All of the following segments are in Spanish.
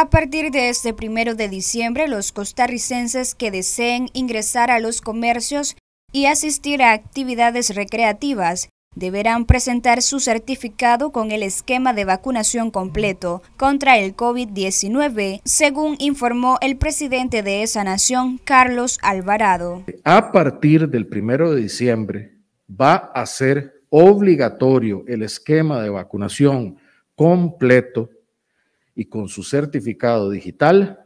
A partir de este primero de diciembre, los costarricenses que deseen ingresar a los comercios y asistir a actividades recreativas deberán presentar su certificado con el esquema de vacunación completo contra el COVID-19, según informó el presidente de esa nación, Carlos Alvarado. A partir del primero de diciembre va a ser obligatorio el esquema de vacunación completo y con su certificado digital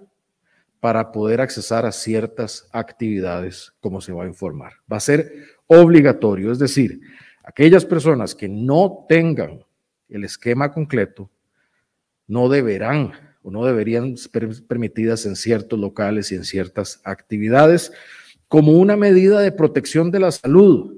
para poder accesar a ciertas actividades, como se va a informar. Va a ser obligatorio, es decir, aquellas personas que no tengan el esquema completo no deberán o no deberían ser permitidas en ciertos locales y en ciertas actividades como una medida de protección de la salud.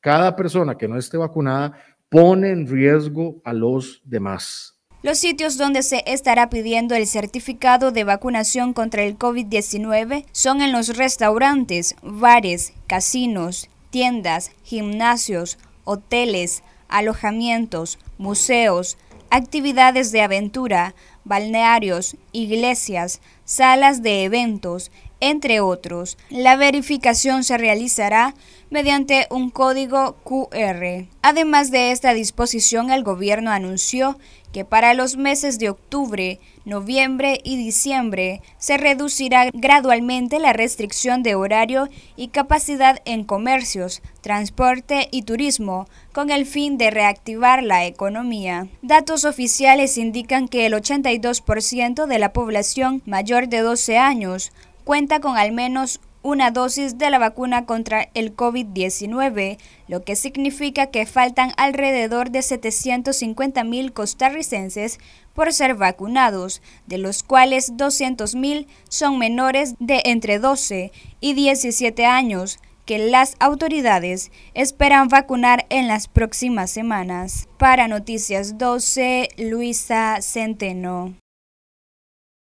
Cada persona que no esté vacunada pone en riesgo a los demás. Los sitios donde se estará pidiendo el certificado de vacunación contra el COVID-19 son en los restaurantes, bares, casinos, tiendas, gimnasios, hoteles, alojamientos, museos, actividades de aventura, balnearios, iglesias, salas de eventos, entre otros. La verificación se realizará mediante un código QR. Además de esta disposición, el gobierno anunció que para los meses de octubre, noviembre y diciembre se reducirá gradualmente la restricción de horario y capacidad en comercios, transporte y turismo, con el fin de reactivar la economía. Datos oficiales indican que el 80 62% de la población mayor de 12 años cuenta con al menos una dosis de la vacuna contra el COVID-19, lo que significa que faltan alrededor de 750.000 costarricenses por ser vacunados, de los cuales 200.000 son menores de entre 12 y 17 años que las autoridades esperan vacunar en las próximas semanas. Para Noticias 12, Luisa Centeno.